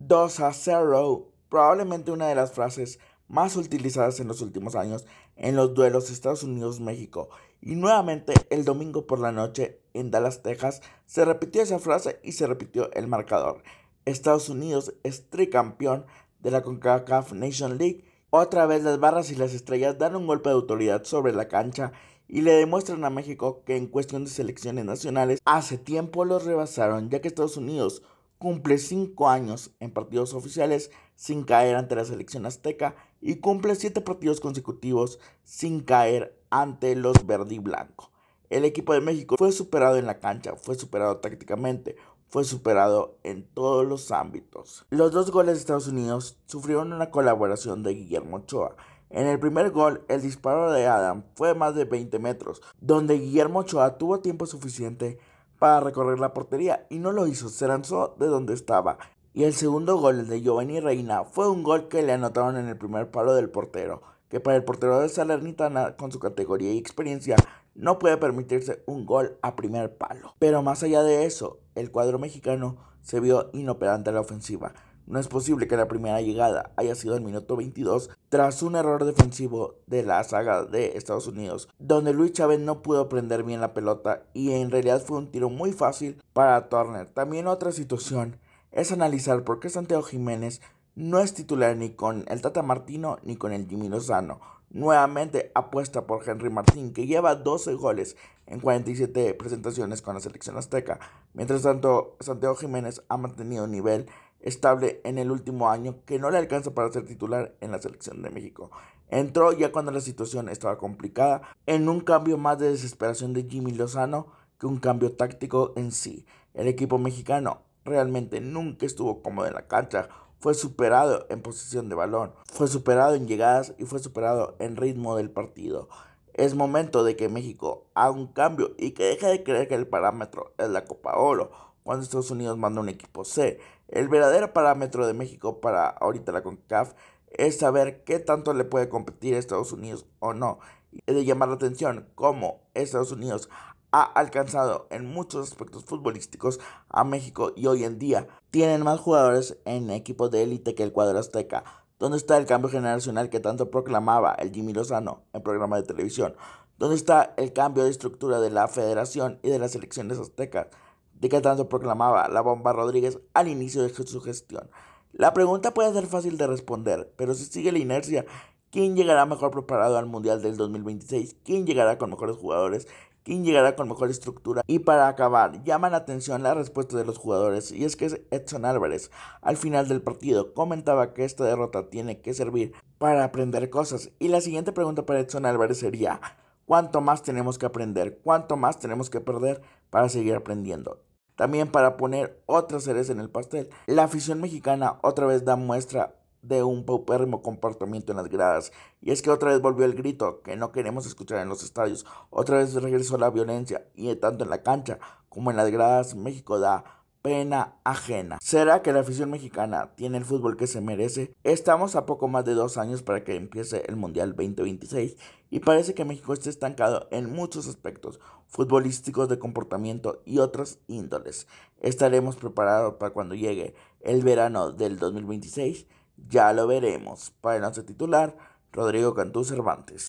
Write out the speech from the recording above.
2 a 0, probablemente una de las frases más utilizadas en los últimos años en los duelos Estados Unidos-México. Y nuevamente el domingo por la noche en Dallas, Texas, se repitió esa frase y se repitió el marcador. Estados Unidos es tricampeón de la CONCACAF Nation League. Otra vez las barras y las estrellas dan un golpe de autoridad sobre la cancha y le demuestran a México que en cuestión de selecciones nacionales hace tiempo los rebasaron ya que Estados Unidos cumple cinco años en partidos oficiales sin caer ante la selección azteca y cumple siete partidos consecutivos sin caer ante los verde y blanco. El equipo de México fue superado en la cancha, fue superado tácticamente, fue superado en todos los ámbitos. Los dos goles de Estados Unidos sufrieron una colaboración de Guillermo Ochoa. En el primer gol, el disparo de Adam fue más de 20 metros, donde Guillermo Ochoa tuvo tiempo suficiente para recorrer la portería y no lo hizo, se lanzó de donde estaba. Y el segundo gol, de Joven y Reina, fue un gol que le anotaron en el primer palo del portero, que para el portero de Salernitana, con su categoría y experiencia, no puede permitirse un gol a primer palo. Pero más allá de eso, el cuadro mexicano se vio inoperante a la ofensiva. No es posible que la primera llegada haya sido el minuto 22 tras un error defensivo de la saga de Estados Unidos, donde Luis Chávez no pudo prender bien la pelota y en realidad fue un tiro muy fácil para Turner. También otra situación es analizar por qué Santiago Jiménez no es titular ni con el Tata Martino ni con el Jimmy Lozano. Nuevamente apuesta por Henry Martín, que lleva 12 goles en 47 presentaciones con la selección azteca. Mientras tanto, Santiago Jiménez ha mantenido un nivel estable en el último año que no le alcanza para ser titular en la selección de México. Entró ya cuando la situación estaba complicada, en un cambio más de desesperación de Jimmy Lozano que un cambio táctico en sí. El equipo mexicano realmente nunca estuvo cómodo en la cancha, fue superado en posición de balón, fue superado en llegadas y fue superado en ritmo del partido. Es momento de que México haga un cambio y que deje de creer que el parámetro es la Copa Oro cuando Estados Unidos manda un equipo C. El verdadero parámetro de México para ahorita la CONCACAF es saber qué tanto le puede competir a Estados Unidos o no. Y de llamar la atención cómo Estados Unidos ha alcanzado en muchos aspectos futbolísticos a México y hoy en día tienen más jugadores en equipos de élite que el cuadro azteca. ¿Dónde está el cambio generacional que tanto proclamaba el Jimmy Lozano en programa de televisión? ¿Dónde está el cambio de estructura de la federación y de las elecciones aztecas? De tanto proclamaba la bomba Rodríguez al inicio de su gestión. La pregunta puede ser fácil de responder, pero si sigue la inercia, ¿quién llegará mejor preparado al Mundial del 2026? ¿Quién llegará con mejores jugadores? ¿Quién llegará con mejor estructura? Y para acabar, llama la atención la respuesta de los jugadores, y es que Edson Álvarez, al final del partido, comentaba que esta derrota tiene que servir para aprender cosas, y la siguiente pregunta para Edson Álvarez sería, ¿cuánto más tenemos que aprender? ¿Cuánto más tenemos que perder para seguir aprendiendo? también para poner otras cereza en el pastel. La afición mexicana otra vez da muestra de un paupérrimo comportamiento en las gradas. Y es que otra vez volvió el grito que no queremos escuchar en los estadios. Otra vez regresó la violencia y tanto en la cancha como en las gradas México da pena ajena. ¿Será que la afición mexicana tiene el fútbol que se merece? Estamos a poco más de dos años para que empiece el Mundial 2026 y parece que México está estancado en muchos aspectos futbolísticos de comportamiento y otras índoles. ¿Estaremos preparados para cuando llegue el verano del 2026? Ya lo veremos. Para el titular, Rodrigo Cantú Cervantes.